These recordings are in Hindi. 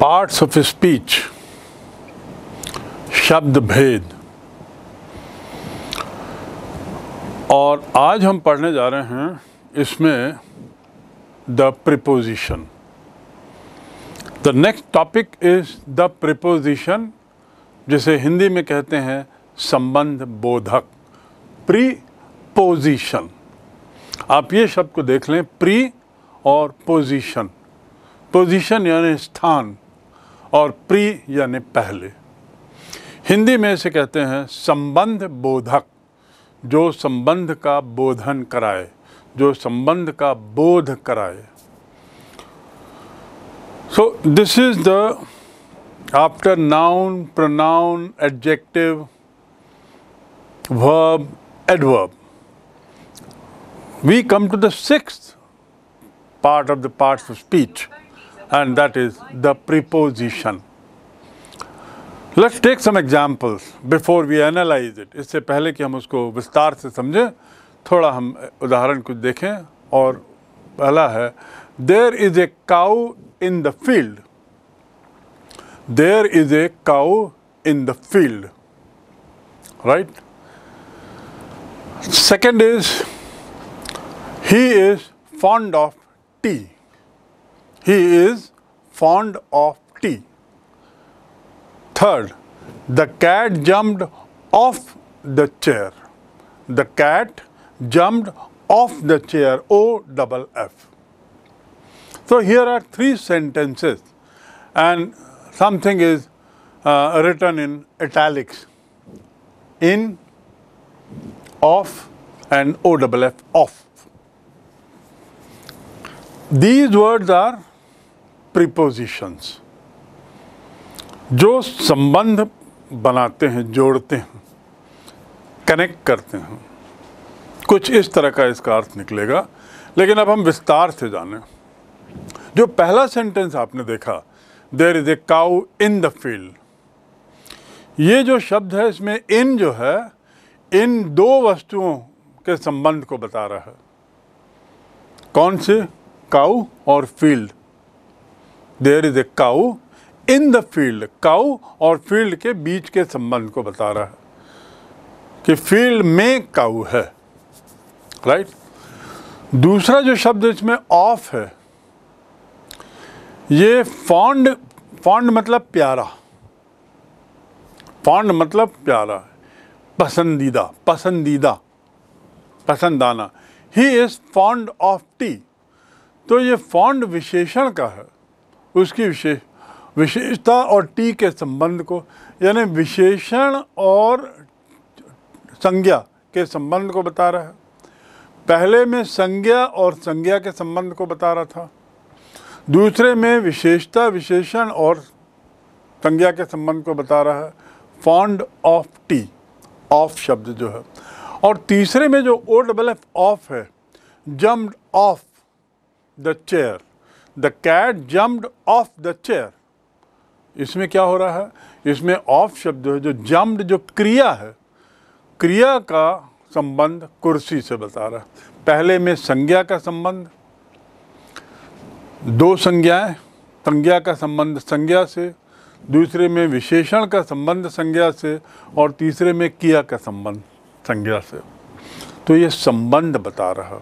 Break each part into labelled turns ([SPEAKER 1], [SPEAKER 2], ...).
[SPEAKER 1] पार्ट्स ऑफ स्पीच शब्द भेद और आज हम पढ़ने जा रहे हैं इसमें the preposition the next topic is the preposition जिसे हिंदी में कहते हैं संबंध बोधक प्री पोजिशन आप ये शब्द को देख लें प्री और पोजिशन पोजिशन यानी स्थान और प्री यानी पहले हिंदी में इसे कहते हैं संबंध बोधक जो संबंध का बोधन कराए जो संबंध का बोध कराए so this is the after noun pronoun adjective verb adverb we come to the sixth part of the parts of speech and that is the preposition. Let's take some examples before we analyse it इससे पहले कि हम उसको विस्तार से समझें थोड़ा हम उदाहरण कुछ देखें और पहला है there is a cow in the field there is a cow in the field right second is he is fond of tea he is fond of tea. Third, the cat jumped off the chair. The cat jumped off the chair, O double F. So here are three sentences and something is uh, written in italics, in, off and O double F, off. These words are prepositions जो संबंध बनाते हैं जोड़ते हैं कनेक्ट करते हैं कुछ इस तरह का इसका अर्थ निकलेगा लेकिन अब हम विस्तार से जाने जो पहला सेंटेंस आपने देखा there is a cow in the field ये जो शब्द है इसमें इन जो है इन दो वस्तुओं के संबंध को बता रहा है कौन से काउ और field there is a cow in the field cow और फील्ड के बीच के संबंध को बता रहा है कि फील्ड में काउ है राइट दूसरा जो शब्द इसमें ऑफ है ये फॉन्ड फॉन्ड मतलब प्यारा फॉन्ड मतलब प्यारा पसंदीदा पसंदीदा पसंद आना he is fond of tea तो ये फॉन्ड विशेषण का है उसकी विशेष विशेषता और टी के संबंध को यानी विशेषण और संज्ञा के संबंध को बता रहा है पहले में संज्ञा और संज्ञा के संबंध को बता रहा था दूसरे में विशेषता विशेषण और संज्ञा के संबंध को बता रहा है फॉन्ड ऑफ टी ऑफ शब्द जो है और तीसरे में जो ओ डबल एफ ऑफ है jumped off the chair the cat jumped off the chair इसमें क्या हो रहा है इसमें ऑफ शब्द है जो जम्प्ड जो क्रिया है क्रिया का संबंध कुर्सी से बता रहा है पहले में संज्ञा का संबंध दो संज्ञाएं संज्ञा का संबंध संज्ञा से दूसरे में विशेषण का संबंध संज्ञा से और तीसरे में किया का संबंध संज्ञा से तो ये संबंध बता रहा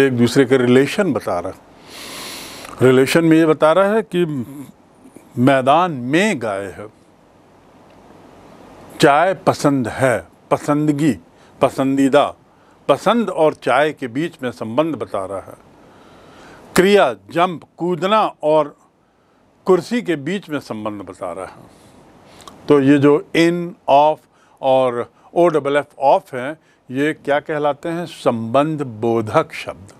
[SPEAKER 1] एक दूसरे के रिलेशन बता रहा रिलेशन में ये बता रहा है कि मैदान में गाय है चाय पसंद है पसंदगी पसंदीदा पसंद और चाय के बीच में संबंध बता रहा है क्रिया जंप कूदना और कुर्सी के बीच में संबंध बता रहा है तो ये जो इन ऑफ और ओ डबल एफ ऑफ हैं ये क्या कहलाते हैं संबंध बोधक शब्द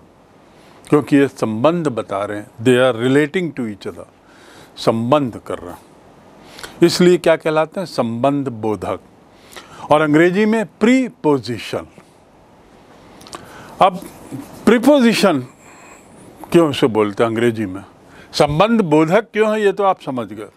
[SPEAKER 1] क्योंकि ये संबंध बता रहे हैं they are relating to each other संबंध कर रहे हैं इसलिए क्या कहलाते हैं संबंध बोधक और अंग्रेजी में प्री पोजिशन अब प्रीपोजिशन क्यों उसे बोलते हैं अंग्रेजी में संबंध बोधक क्यों है ये तो आप समझ गए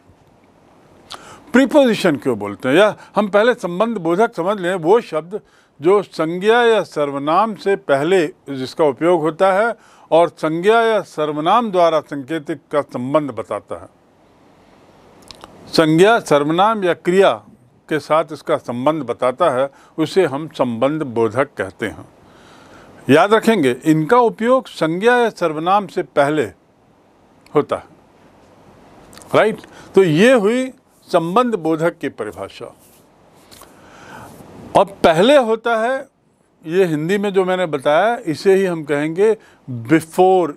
[SPEAKER 1] प्रीपोजिशन क्यों बोलते हैं या हम पहले संबंध बोधक समझ लें वो शब्द जो संज्ञा या सर्वनाम से पहले जिसका उपयोग होता है और संज्ञा या सर्वनाम द्वारा संकेतिक का संबंध बताता है संज्ञा सर्वनाम या क्रिया के साथ इसका संबंध बताता है उसे हम संबंध बोधक कहते हैं याद रखेंगे इनका उपयोग संज्ञा या सर्वनाम से पहले होता है राइट तो ये हुई संबंध बोधक की परिभाषा अब पहले होता है ये हिंदी में जो मैंने बताया इसे ही हम कहेंगे बिफोर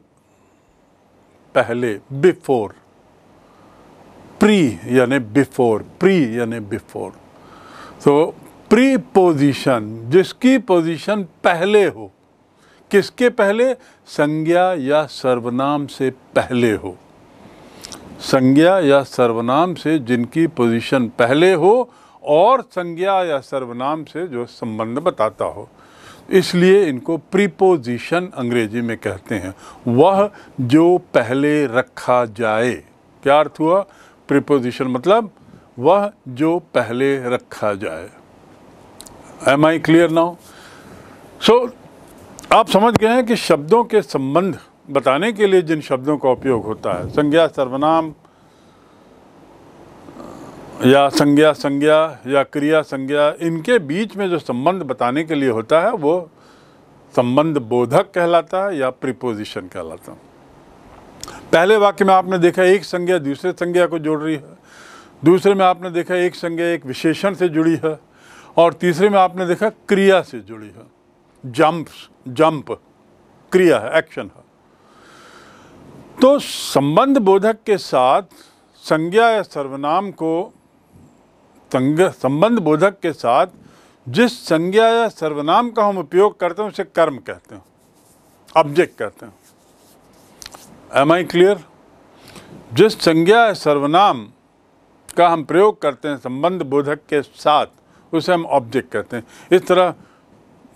[SPEAKER 1] पहले बिफोर प्री यानी बिफोर प्री यानी बिफोर तो प्री पोजिशन जिसकी पोजिशन पहले हो किसके पहले संज्ञा या सर्वनाम से पहले हो संज्ञा या सर्वनाम से जिनकी पोजिशन पहले हो और संज्ञा या सर्वनाम से जो संबंध बताता हो इसलिए इनको प्रीपोजिशन अंग्रेजी में कहते हैं वह जो पहले रखा जाए क्या अर्थ हुआ प्रीपोजिशन मतलब वह जो पहले रखा जाए am I clear now so आप समझ गए हैं कि शब्दों के संबंध बताने के लिए जिन शब्दों का उपयोग होता है संज्ञा सर्वनाम या संज्ञा संज्ञा या क्रिया संज्ञा इनके बीच में जो संबंध बताने के लिए होता है वो संबंध बोधक कहलाता है या प्रिपोजिशन कहलाता है पहले वाक्य में आपने देखा एक संज्ञा दूसरे संज्ञा को जोड़ रही है दूसरे में आपने देखा एक संज्ञा एक विशेषण से जुड़ी है और तीसरे में आपने देखा क्रिया से जुड़ी है जंप जंप क्रिया है एक्शन है तो संबंध बोधक के साथ संज्ञा या सर्वनाम को संबंध बोधक के साथ जिस संज्ञा या सर्वनाम का हम उपयोग करते हैं उसे कर्म कहते हैं ऑब्जेक्ट कहते हैं एम आई क्लियर जिस संज्ञा या सर्वनाम का हम प्रयोग करते हैं संबंध बोधक के साथ उसे हम ऑब्जेक्ट कहते हैं इस तरह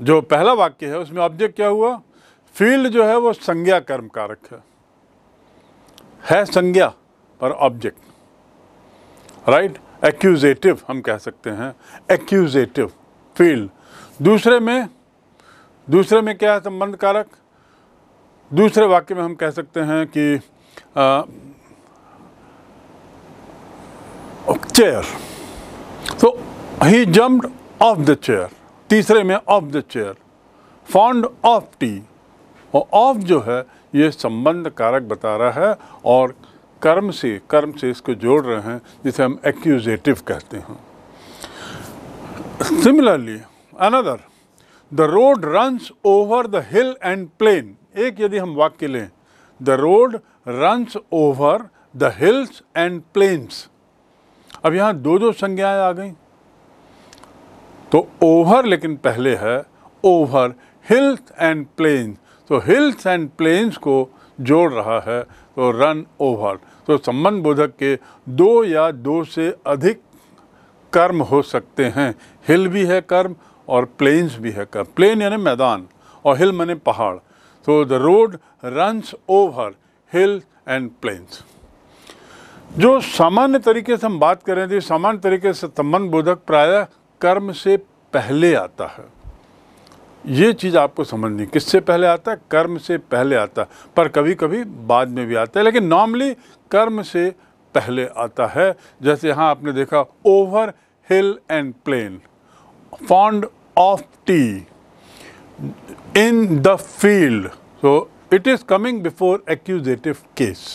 [SPEAKER 1] जो पहला वाक्य है उसमें ऑब्जेक्ट क्या हुआ फील्ड जो है वो संज्ञा कर्म कारक है है संज्ञा पर ऑब्जेक्ट राइट एक्यूजेटिव हम कह सकते हैं एक्यूजेटिव फील्ड दूसरे में दूसरे में क्या है संबंध कारक दूसरे वाक्य में हम कह सकते हैं कि chair so he jumped off the chair तीसरे में off the chair fond of tea और ऑफ जो है ये संबंध कारक बता रहा है और कर्म से कर्म से इसको जोड़ रहे हैं जिसे हम एक्यूजेटिव कहते हैं similarly another the road runs over the hill and plain एक यदि हम वाक्य लें the road runs over the hills and plains अब यहाँ दो दो संज्ञाएं आ गई तो ओवर लेकिन पहले है ओवर हिल्स एंड प्लेन्स तो हिल्स एंड प्लेन्स को जोड़ रहा है तो रन ओवर तो संबंध बोधक के दो या दो से अधिक कर्म हो सकते हैं हिल भी है कर्म और प्लेन्स भी है कर्म प्लेन यानी मैदान और हिल मैंने पहाड़ तो the road runs over hill and plains जो सामान्य तरीके से हम बात करें तो सामान्य तरीके से संबंध बोधक प्रायः कर्म से पहले आता है ये चीज़ आपको समझनी किससे पहले आता है कर्म से पहले आता है पर कभी कभी बाद में भी आता है लेकिन नॉर्मली कर्म से पहले आता है जैसे यहाँ आपने देखा over hill and plain fond of tea in the field so it is coming before accusative case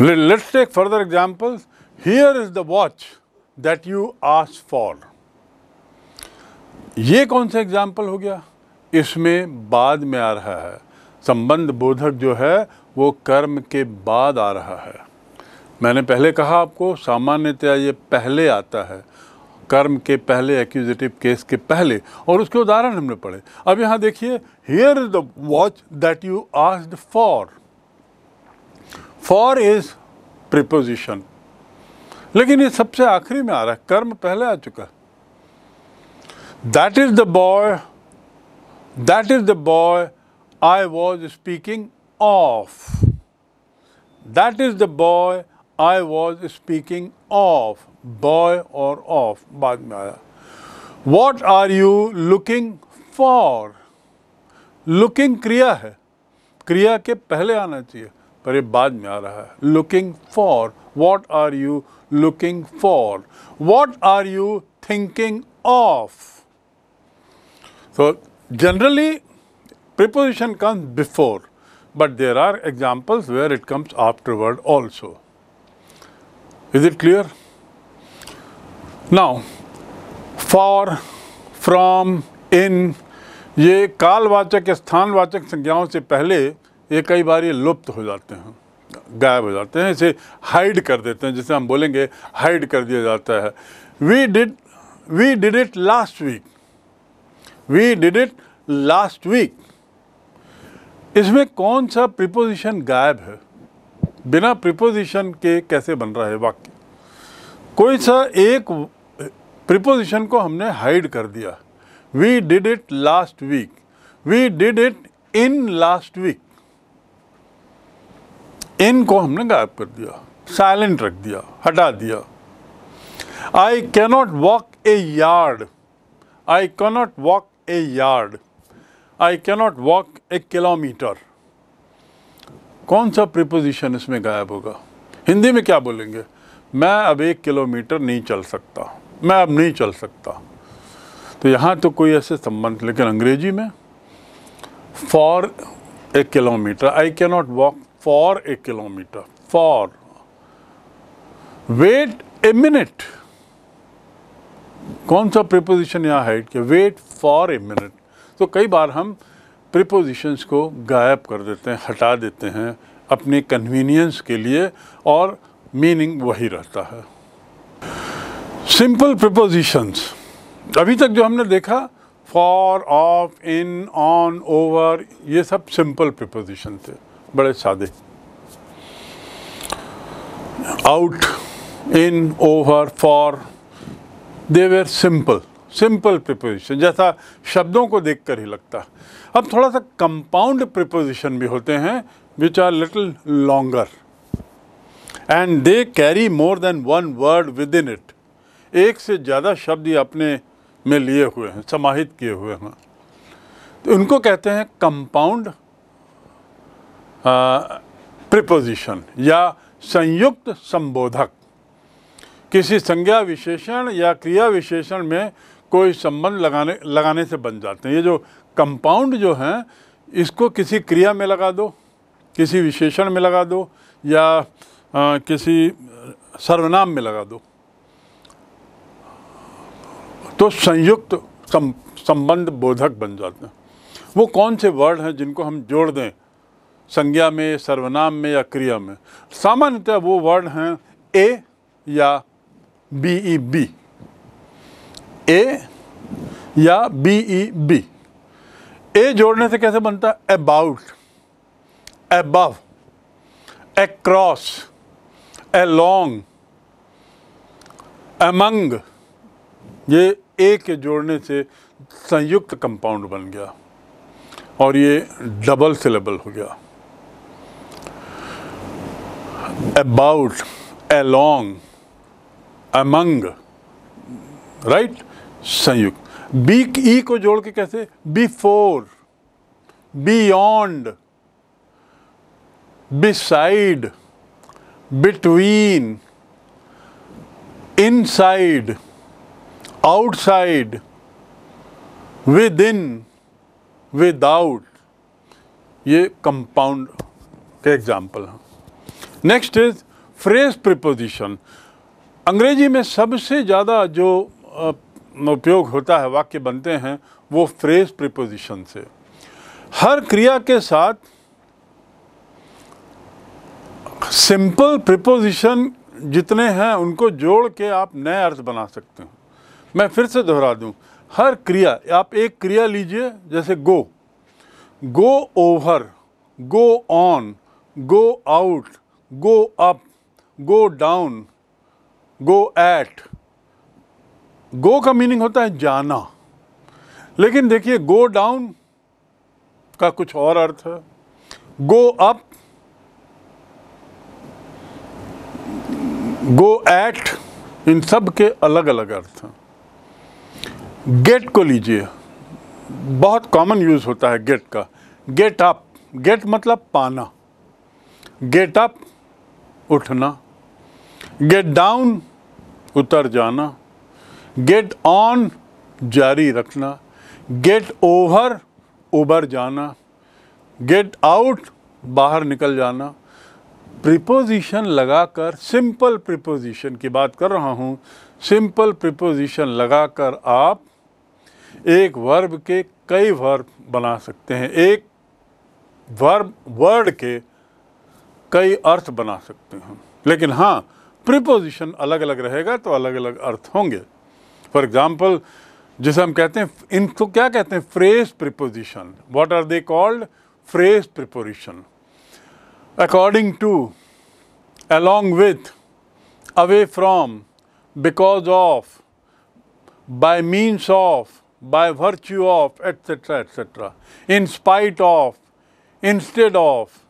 [SPEAKER 1] Let's take further examples. Here is the watch that you asked for. ये कौन सा एग्ज़ाम्पल हो गया इसमें बाद में आ रहा है संबंध बोधक जो है वो कर्म के बाद आ रहा है मैंने पहले कहा आपको सामान्यतया ये पहले आता है कर्म के पहले एक्यूजेटिव केस के पहले और उसके उदाहरण हमने पढ़े अब यहाँ देखिए here is the watch that you asked for for is preposition लेकिन ये सबसे आखिरी में आ रहा है कर्म पहले आ चुका है That is the boy, that is the boy I was speaking of. That is the boy I was speaking of. Boy or of. What are you looking for? Looking kriya hai. Kriya ke pehle aana chahiye. Par ye baad mein aa hai. Looking for. What are you looking for? What are you thinking of? So, generally preposition comes before, but there are examples where it comes afterward also. Is it clear? Now, for, from, in ये कालवाचक स्थानवाचक संज्ञाओं से पहले ये कई बार ये लुप्त हो जाते हैं गायब हो जाते हैं इसे हाइड कर देते हैं जिसे हम बोलेंगे हाइड कर दिया जाता है we did we did it last week we did it last week इसमें कौन सा प्रिपोजिशन गायब है बिना प्रिपोजिशन के कैसे बन रहा है वाक्य कोई सा एक प्रिपोजिशन को हमने हाइड कर दिया we did it last week we did it in last week in को हमने गायब कर दिया साइलेंट रख दिया हटा दिया I cannot walk a yard I cannot walk a yard. I cannot walk a kilometer. कौन सा प्रिपोजिशन इसमें गायब होगा हिंदी में क्या बोलेंगे मैं अब एक किलोमीटर नहीं चल सकता मैं अब नहीं चल सकता तो यहाँ तो कोई ऐसे संबंध लेकिन अंग्रेजी में for a kilometre I not walk for a kilometre for wait a minute कौन सा प्रिपोजिशन यहाँ है कि वेट फॉर ए मिनट तो कई बार हम प्रिपोजिशंस को गायब कर देते हैं हटा देते हैं अपने कन्वीनियंस के लिए और मीनिंग वही रहता है सिंपल प्रिपोजिशंस अभी तक जो हमने देखा for of in on over ये सब सिंपल प्रिपोजिशन थे बड़े सादे out in over for they were simple simple preposition जैसा शब्दों को देखकर ही लगता है अब थोड़ा सा कंपाउंड प्रिपोजिशन भी होते हैं which are little longer and they carry more than one word within it एक से ज़्यादा शब्द ही अपने में लिए हुए हैं समाहित किए हुए हैं तो इनको कहते हैं कंपाउंड प्रिपोजिशन या संयुक्त संबोधक किसी संज्ञा विशेषण या क्रिया विशेषण में कोई संबंध लगाने लगाने से बन जाते हैं ये जो कंपाउंड जो हैं इसको किसी क्रिया में लगा दो किसी विशेषण में लगा दो या आ, किसी सर्वनाम में लगा दो तो संयुक्त संबंध बोधक बन जाते हैं वो कौन से वर्ड हैं जिनको हम जोड़ दें संज्ञा में सर्वनाम में या क्रिया में सामान्यतः वो वर्ड हैं ए या बी ई बी ए या बी ई बी ए जोड़ने से कैसे बनता है about above along among ये ए के जोड़ने से संयुक्त कंपाउंड बन गया और ये डबल सिलेबल हो गया about along among right संयुक्त बी ई को जोड़ के कैसे before beyond beside between inside outside within without ये कंपाउंड के एग्जाम्पल हैं नेक्स्ट इज फ्रेज प्रिपोजिशन अंग्रेजी में सबसे ज़्यादा जो उपयोग होता है वाक्य बनते हैं वो फ्रेज प्रिपोजिशन से हर क्रिया के साथ सिंपल प्रिपोजिशन जितने हैं उनको जोड़ के आप नए अर्थ बना सकते हो मैं फिर से दोहरा दूं हर क्रिया आप एक क्रिया लीजिए जैसे go go over go on go out go up go down go at go का मीनिंग होता है जाना लेकिन देखिए गो डाउन का कुछ और अर्थ है गो अप गो एट इन सब के अलग अलग अर्थ हैं गेट को लीजिए बहुत कॉमन यूज होता है गेट का गेट अप गेट मतलब पाना गेट अप उठना गेट डाउन उतर जाना गेट ऑन जारी रखना गेट ओवर उबर जाना गेट आउट बाहर निकल जाना प्रिपोजिशन लगाकर सिंपल प्रिपोजिशन की बात कर रहा हूँ सिंपल प्रिपोजिशन लगाकर आप एक वर्ब के कई वर्ब बना सकते हैं एक वर्ब वर्ड के कई अर्थ बना सकते हैं लेकिन हाँ प्रिपोजिशन अलग अलग रहेगा तो अलग अलग अर्थ होंगे फॉर एग्जाम्पल जिसे हम कहते हैं इनको क्या कहते हैं phrase preposition what are they called phrase preposition according to along with away from because of by means of by virtue of etcetera etcetera in spite of instead of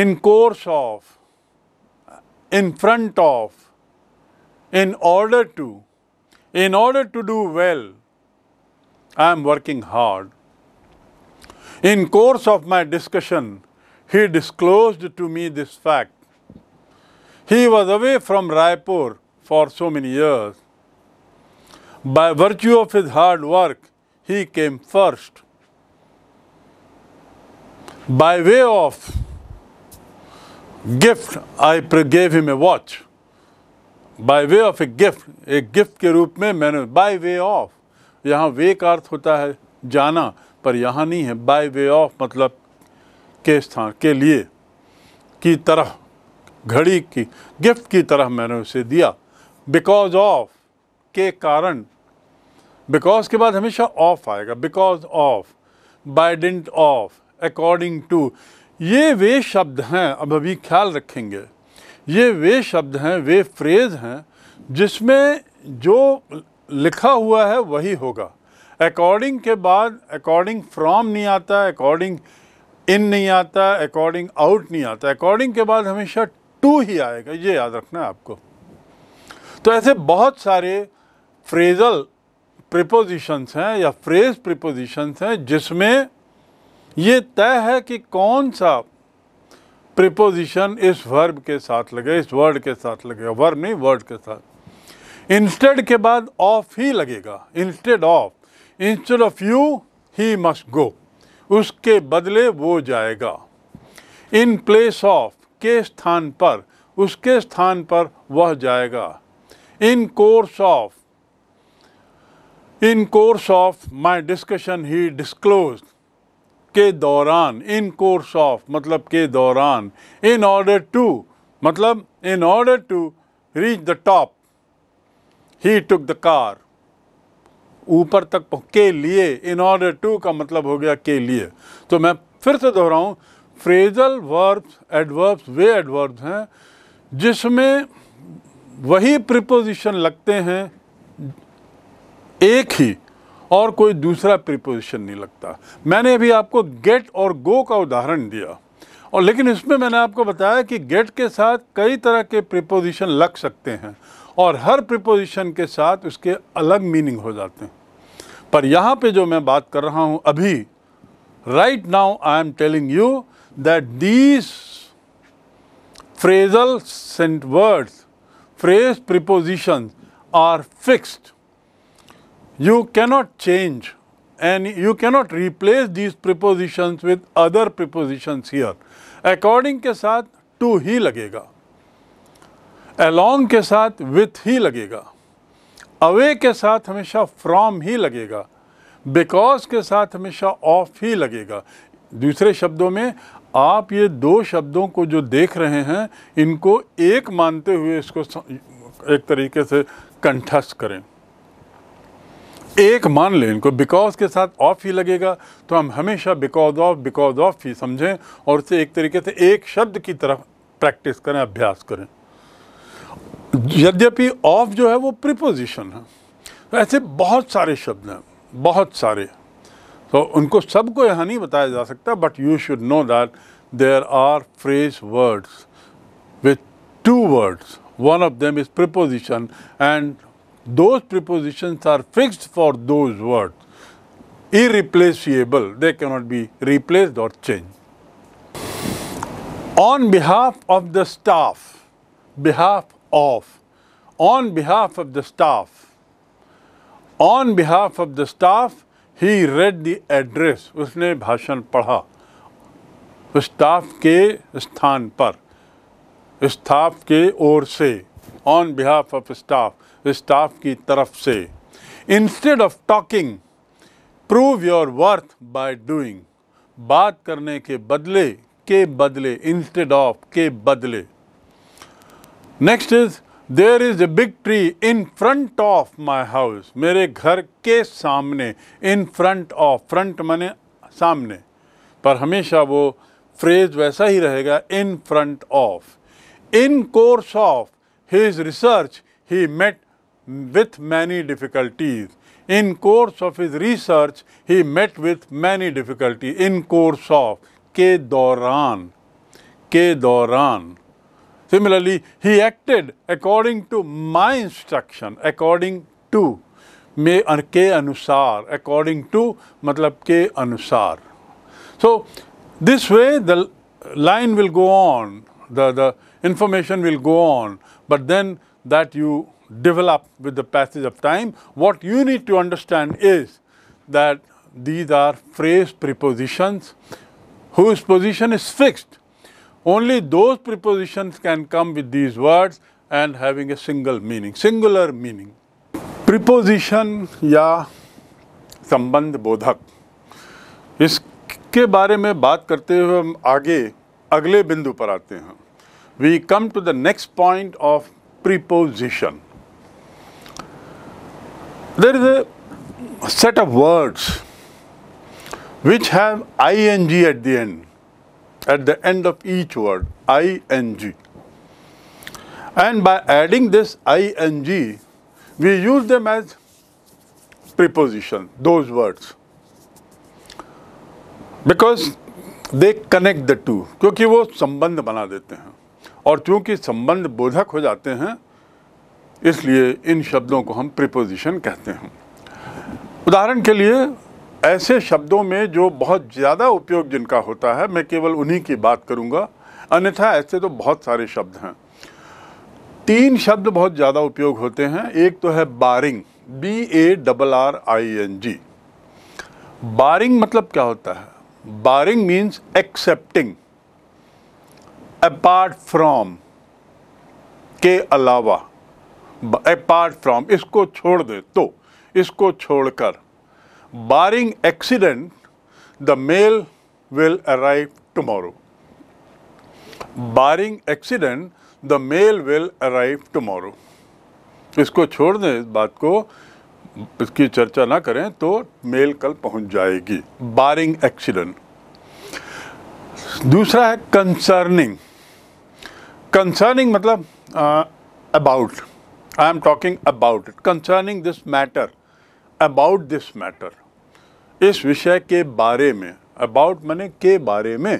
[SPEAKER 1] in course of in front of in order to in order to do well, I am working hard. In course of my discussion, he disclosed to me this fact. He was away from Raipur for so many years. By virtue of his hard work, he came first. By way of gift, I gave him a watch. By way of a gift एक गिफ्ट के रूप में मैंने बाय वे ऑफ यहाँ वे का अर्थ होता है जाना पर यहाँ नहीं है बाय वे ऑफ मतलब के स्थान के लिए की तरह घड़ी की गिफ्ट की तरह मैंने उसे दिया बिकॉज ऑफ के कारण बिकॉज के बाद हमेशा ऑफ आएगा because of by dint of according to ये वे शब्द हैं अब अभी ख्याल रखेंगे ये वे शब्द हैं वे फ्रेज़ हैं जिसमें जो लिखा हुआ है वही होगा अकॉर्डिंग के बाद अकॉर्डिंग फ्रॉम नहीं आता अकॉर्डिंग इन नहीं आता अकॉर्डिंग आउट नहीं आता अकॉर्डिंग के बाद हमेशा टू ही आएगा ये याद रखना है आपको तो ऐसे बहुत सारे फ्रेजल प्रिपोजिशंस हैं या फ्रेज प्रिपोजिशंस हैं जिसमें ये तय है कि कौन सा प्रिपोजिशन इस वर्ब के साथ लगे इस वर्ड के साथ लगेगा वर्ब नहीं वर्ड के साथ इंस्टेड के बाद ऑफ ही लगेगा instead of instead of you he must go उसके बदले वो जाएगा इन प्लेस ऑफ के स्थान पर उसके स्थान पर वह जाएगा in course of in course of my discussion he disclose के दौरान इन कोर्स ऑफ मतलब के दौरान इन ऑर्डर टू मतलब in order to reach the top he took the car ऊपर तक के लिए इन ऑर्डर टू का मतलब हो गया के लिए तो मैं फिर से दोहराऊं फ्रेजल वर्ब्स एडवर्ब्स वे एडवर्ब्स हैं जिसमें वही प्रिपोजिशन लगते हैं एक ही और कोई दूसरा प्रिपोजिशन नहीं लगता मैंने अभी आपको गेट और गो का उदाहरण दिया और लेकिन इसमें मैंने आपको बताया कि गेट के साथ कई तरह के प्रिपोजिशन लग सकते हैं और हर प्रिपोजिशन के साथ उसके अलग मीनिंग हो जाते हैं पर यहाँ पे जो मैं बात कर रहा हूँ अभी right now I am telling you that these phrasal sent words phrase preposition are fixed You cannot change and you cannot replace these prepositions with other prepositions here. According ke sath to hi lagega along ke sath with hi lagega away ke sath hamesha from hi lagega because ke sath hamesha of hi lagega dusre shabdon mein aap ye do shabdon ko jo dekh rahe hain inko ek mante hue isko ek tarike se kanthas करें एक मान लें इनको बिकॉज के साथ ऑफ ही लगेगा तो हम हमेशा बिकॉज ऑफ बिकॉज ऑफ ही समझें और उसे एक तरीके से एक शब्द की तरफ प्रैक्टिस करें अभ्यास करें यद्यपि ऑफ जो है वो प्रिपोजिशन है तो ऐसे बहुत सारे शब्द हैं बहुत सारे तो उनको सबको यहाँ नहीं बताया जा सकता but you should know that there are phrase words with two words one of them is preposition and those prepositions are fixed for those words, irreplaceable, they cannot be replaced or changed. On behalf of the staff, behalf of, on behalf of the staff, on behalf of the staff, he read the address, उसने भाषण पढ़ा स्टाफ के स्थान पर स्टाफ के ओर से on behalf of staff. Staff की तरफ से instead of talking prove your worth by doing बात करने के बदले के बदले इंस्टेड ऑफ के बदले next is there is a big tree in front of my house मेरे घर के सामने इन फ्रंट ऑफ फ्रंट मैने सामने पर हमेशा वो फ्रेज वैसा ही रहेगा in front of in course of his research he met with many difficulties. In course of his research, he met with many difficulties. In course of ke दौरान ke दौरान Similarly, he acted according to my instruction, according to ke anusar. according to मतलब ke anusar. So this way the line will go on, the, the information will go on, but then that you develop with the passage of time. What you need to understand is that these are phrase prepositions whose position is fixed. Only those prepositions can come with these words and having a single meaning, singular meaning. Preposition sambandh संबंध बोधक इसके बारे में बात करते हुए aage agle bindu par aate hain. We come to the next point of preposition. There is a set of words which have ing at the end, at the end of each word, ing. And by adding this ing, we use them as preposition, those words. Because they connect the two kyunki wo sambandh bana dete hain aur kyunki sambandh bodhak ho jate hain इसलिए इन शब्दों को हम प्रिपोजिशन कहते हैं उदाहरण के लिए ऐसे शब्दों में जो बहुत ज़्यादा उपयोग जिनका होता है मैं केवल उन्हीं की बात करूँगा अन्यथा ऐसे तो बहुत सारे शब्द हैं तीन शब्द बहुत ज़्यादा उपयोग होते हैं एक तो है barring B A double R I N G barring मतलब क्या होता है barring means excepting apart from के अलावा अपार्ट फ्रॉम इसको छोड़ दे तो इसको छोड़कर barring accident the mail will arrive tomorrow barring accident the mail will arrive tomorrow इसको छोड़ दें इस बात को इसकी चर्चा ना करें तो मेल कल पहुंच जाएगी बारिंग एक्सीडेंट दूसरा है कंसर्निंग कंसर्निंग मतलब about I am talking about it concerning this matter about this matter इस विषय के बारे में अबाउट मैंने के बारे में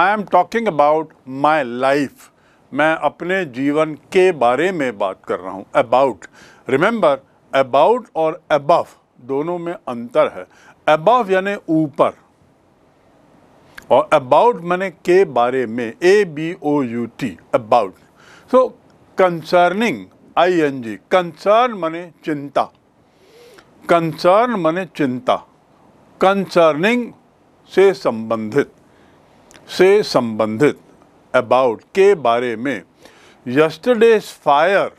[SPEAKER 1] I am talking about my life मैं अपने जीवन के बारे में बात कर रहा हूँ अबाउट रिमेंबर अबाउट और अबव दोनों में अंतर है अबव यानि ऊपर और अबाउट मैंने के बारे में A B O U T about so concerning I N G concern मने चिंता कंसर्न मने चिंता कंसर्निंग से संबंधित से संबंधित अबाउट के बारे में यस्टरडेज फायर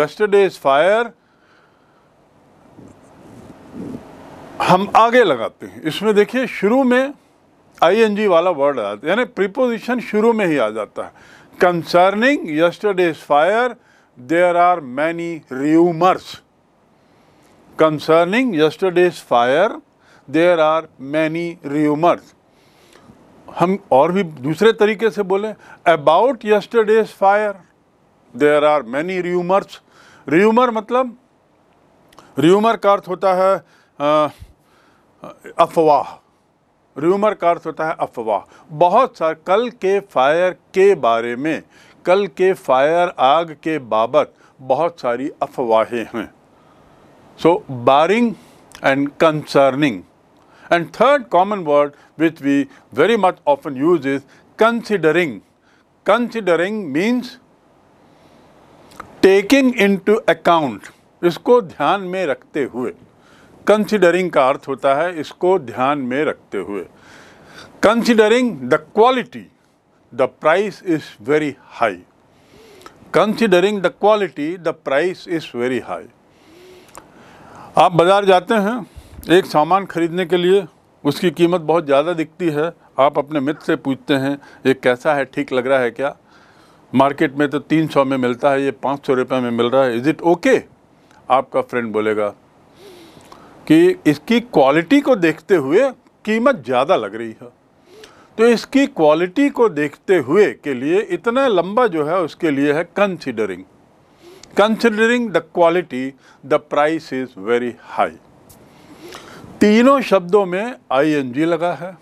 [SPEAKER 1] यस्टरडेज फायर हम आगे लगाते हैं इसमें देखिए शुरू में आईएनजी वाला वर्ड आ जाता है यानी प्रीपोजिशन शुरू में ही आ जाता है concerning yesterday's fire there are many rumors. Concerning yesterday's fire, there are many rumors. hum aur bhi dusre tarike se bole about yesterday's fire there are many rumors rumor matlab rumor ka arth hota hai अफवाह र्यूमर का अर्थ होता है अफवाह बहुत सारे कल के फायर के बारे में कल के फायर आग के बाबत बहुत सारी अफवाहें हैं so barring and concerning and third common word which we very much often use is considering considering means taking to account इसको ध्यान में रखते हुए कंसिडरिंग का अर्थ होता है इसको ध्यान में रखते हुए considering the quality the price is very high. Considering the quality, the price is very high. आप बाज़ार जाते हैं एक सामान खरीदने के लिए उसकी कीमत बहुत ज़्यादा दिखती है आप अपने मित्र से पूछते हैं ये कैसा है ठीक लग रहा है क्या मार्केट में तो 300 में मिलता है ये 500 रुपये में मिल रहा है इज़ इट ओके आपका फ्रेंड बोलेगा कि इसकी क्वालिटी को देखते हुए कीमत ज़्यादा लग रही है तो इसकी क्वालिटी को देखते हुए के लिए इतना लंबा जो है उसके लिए है considering considering the quality the price is very high तीनों शब्दों में आईएनजी लगा है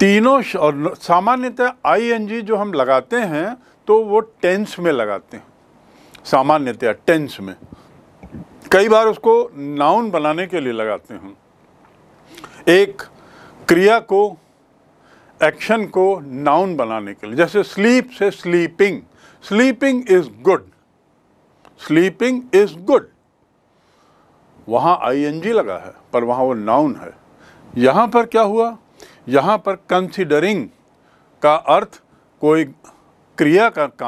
[SPEAKER 1] तीनों और सामान्यतः आईएनजी जो हम लगाते हैं तो वो टेंस में लगाते हैं सामान्यतः टेंस में कई बार उसको नाउन बनाने के लिए लगाते हैं एक क्रिया को एक्शन को नाउन बनाने के लिए जैसे स्लीप से sleeping sleeping is good sleeping is good वहाँ आईएनजी लगा है पर वहाँ वो नाउन है यहाँ पर क्या हुआ यहाँ पर कंसीडरिंग का अर्थ कोई क्रिया का, का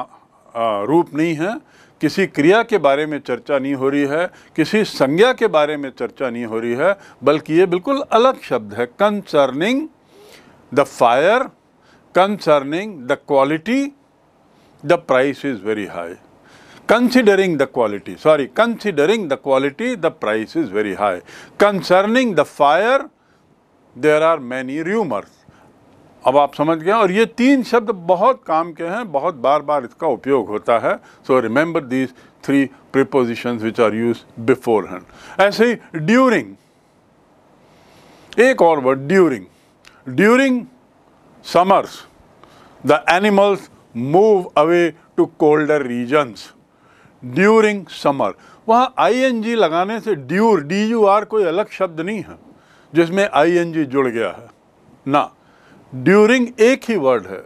[SPEAKER 1] आ, रूप नहीं है किसी क्रिया के बारे में चर्चा नहीं हो रही है किसी संज्ञा के बारे में चर्चा नहीं हो रही है बल्कि ये बिल्कुल अलग शब्द है concerning the fire concerning the quality, the price is very high. Considering the quality, sorry, considering the quality, the price is very high. Concerning the fire, there are many rumors. अब आप समझ गए और ये तीन शब्द बहुत काम के हैं बहुत बार बार इसका उपयोग होता है so remember these three prepositions which are use beforehand ऐसे ही ड्यूरिंग एक और word during During summers, the animals move away to colder regions. During summer. वहाँ आई एन जी लगाने से ड्यूर डी यू आर कोई अलग शब्द नहीं है जिसमें आई एन जी जुड़ गया है ना ड्यूरिंग एक ही वर्ड है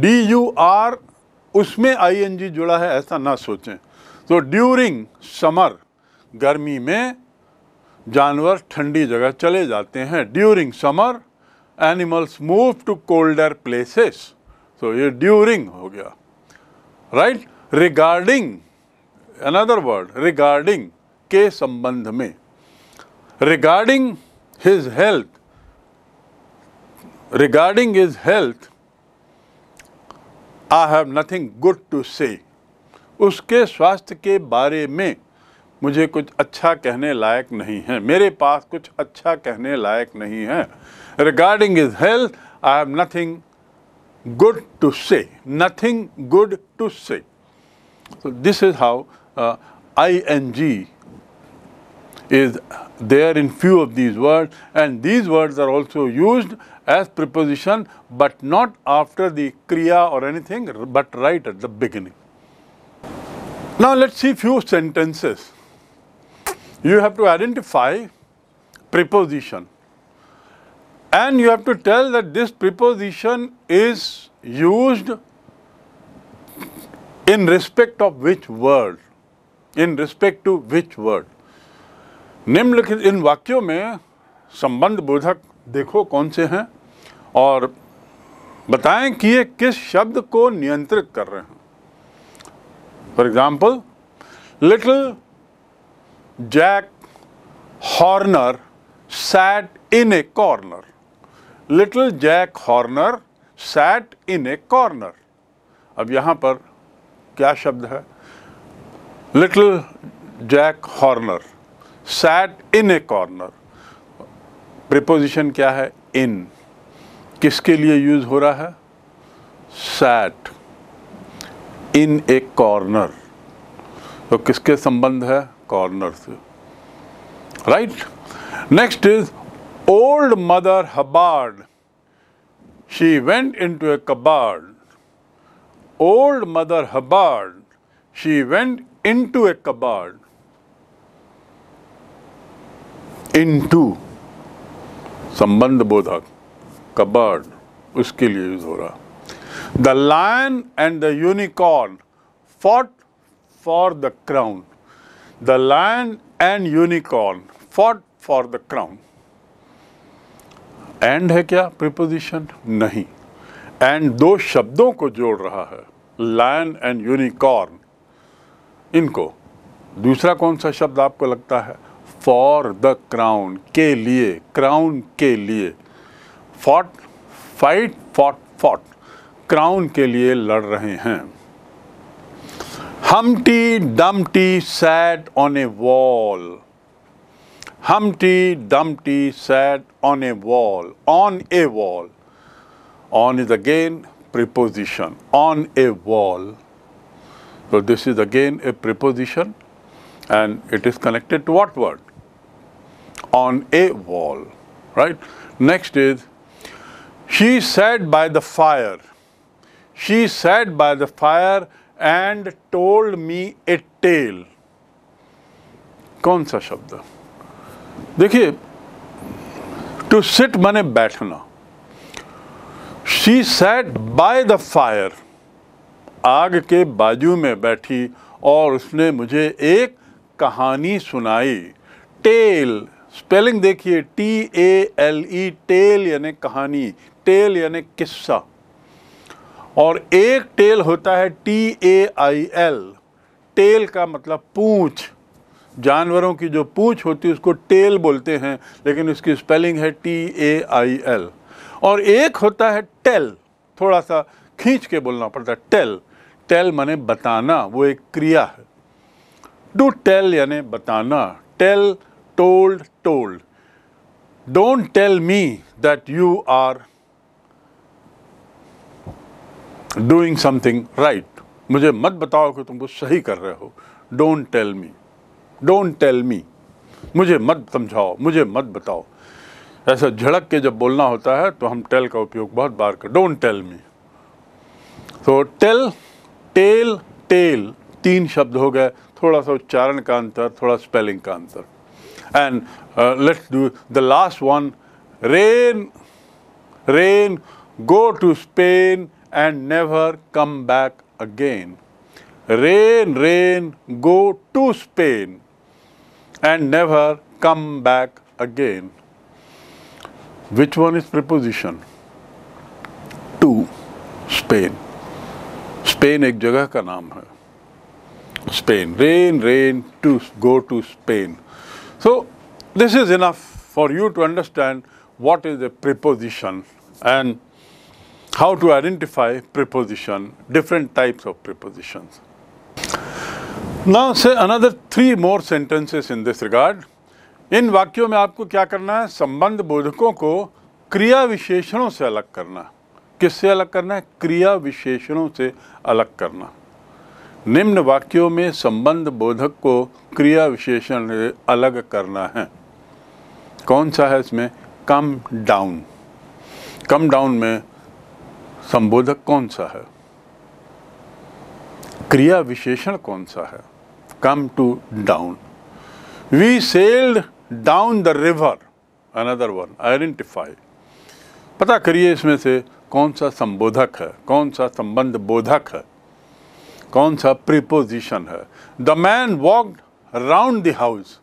[SPEAKER 1] डी यू आर उसमें आई एन जी जुड़ा है ऐसा ना सोचें तो ड्यूरिंग समर गर्मी में जानवर ठंडी जगह चले जाते हैं during summer animals move to colder places. So, ये during हो गया, right? Regarding, another word, regarding के संबंध में, regarding his health, regarding his health, I have nothing good to say. उसके स्वास्थ्य के बारे में मुझे कुछ अच्छा कहने लायक नहीं है मेरे पास कुछ अच्छा कहने लायक नहीं है regarding is health I have nothing good to say nothing good to say this is how I N G is there in few of these word and these word are also use as preposition but not after the क्रिया और thing but right at the beginning now let see few sentences you have to identify preposition and you have to tell that this preposition is used in respect of which word, in respect to which word. निम्नलिखित इन वाक्यों में संबंध बोधक देखो कौन से हैं और बताएं कि ये किस शब्द को नियंत्रित कर रहे हैं for example little Jack Horner sat in a corner. Little Jack Horner sat in a corner. अब यहां पर क्या शब्द है Little Jack Horner sat in a corner. Preposition क्या है इन किसके लिए यूज हो रहा है सैट इन ए कॉर्नर तो किसके संबंध है corners. Right? Next is old mother Hubbard. She went into a cupboard. Old mother Hubbard. She went into a cupboard. Into. संबंध बोधक cupboard उसके लिए यूज हो रहा The lion and the unicorn fought for the lion and unicorn fought for the crown. And है क्या प्रिपोजिशन नहीं एंड दो शब्दों को जोड़ रहा है लायन एंड यूनिकॉर्न इनको दूसरा कौन सा शब्द आपको लगता है फॉर द क्राउन के लिए क्राउन के लिए fought fight fought fought crown के लिए लड़ रहे हैं Humpty Dumpty sat on a wall. Humpty Dumpty sat on a wall, on a wall. On is again preposition, on a wall. So this is again a preposition and it is connected to what word? On a wall, right? Next is, she sat by the fire. She sat by the fire and told me a tale कौन सा शब्द देखिए टू सिट माने बैठना she sat by the fire आग के बाजू में बैठी और उसने मुझे एक कहानी सुनाई टेल स्पेलिंग देखिए T A L E tale यानी कहानी टेल यानी किस्सा और एक टेल होता है T A I L tail का मतलब पूँछ जानवरों की जो पूँछ होती है उसको टेल बोलते हैं लेकिन उसकी स्पेलिंग है टी ए आई एल और एक होता है टेल थोड़ा सा खींच के बोलना पड़ता है टेल टेल माने बताना वो एक क्रिया है टू टेल यानी बताना tell told told don't tell me that you are doing something right मुझे मत बताओ कि तुम वो सही कर रहे हो don't tell me don't tell me मुझे मत समझाओ मुझे मत बताओ ऐसा झड़क के जब बोलना होता है तो हम टेल का उपयोग बहुत बार कर डोंट टेल मी तो टेल टेल टेल तीन शब्द हो गए थोड़ा सा उच्चारण का अंतर थोड़ा स्पेलिंग का अंतर and let's do the last one rain rain go to Spain and never come back again. Rain, rain, go to Spain and never come back again. Which one is preposition? To Spain. Spain एक जगह का नाम Spain. Rain, rain, to go to Spain. So this is enough for you to understand what is a preposition and how to identify preposition, different types of prepositions. Now say another three more sentences in this regard. इन वाक्यों में आपको क्या करना है संबंध बोधकों को क्रिया विशेषणों से अलग करना किससे अलग करना है क्रिया विशेषणों से अलग करना निम्न वाक्यों में संबंध बोधक को क्रिया विशेषण से अलग करना है कौन सा है इसमें कम डाउन कम डाउन में संबोधक कौन सा है क्रिया विशेषण कौन सा है come to down we sailed down the river another one identify पता करिए इसमें से कौन सा संबोधक है कौन सा संबंध बोधक है कौन सा प्रिपोजिशन है the man walked round the house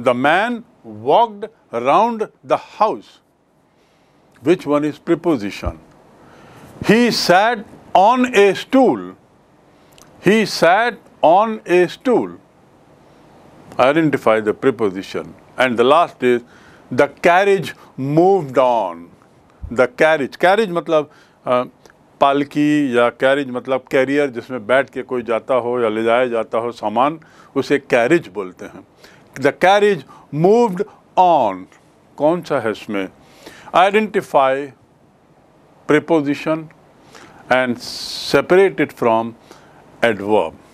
[SPEAKER 1] the man walked round the house which one is preposition He sat on a stool. He sat on a stool. Identify the preposition. And the last is, the carriage moved on. The carriage. Carriage matlab uh, palki ya carriage matlab carrier jisme baith ke koi jata ho ya le जाया jata ho saman use carriage bolte hain the carriage moved on kaun sa hai isme identify preposition and separate it from adverb.